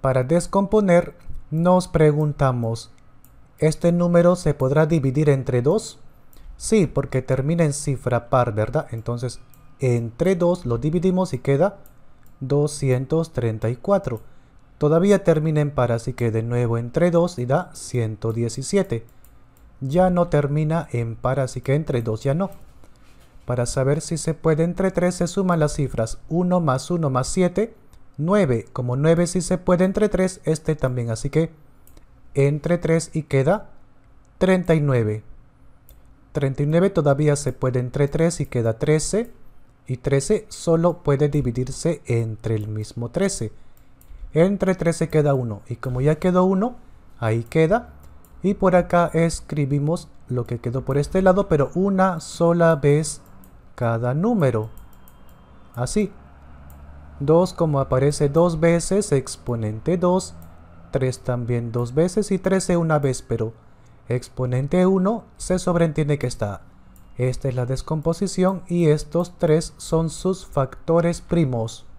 Para descomponer, nos preguntamos, ¿este número se podrá dividir entre 2? Sí, porque termina en cifra par, ¿verdad? Entonces, entre 2 lo dividimos y queda 234. Todavía termina en par, así que de nuevo entre 2 y da 117. Ya no termina en par, así que entre 2 ya no. Para saber si se puede entre 3 se suman las cifras 1 más 1 más 7 9. Como 9 si se puede entre 3, este también. Así que entre 3 y queda 39. 39 todavía se puede entre 3 y queda 13. Y 13 solo puede dividirse entre el mismo 13. Entre 13 queda 1. Y como ya quedó 1, ahí queda. Y por acá escribimos lo que quedó por este lado, pero una sola vez cada número. Así. 2 como aparece dos veces, exponente 2, 3 también dos veces y 13 una vez, pero exponente 1 se sobreentiende que está. Esta es la descomposición y estos tres son sus factores primos.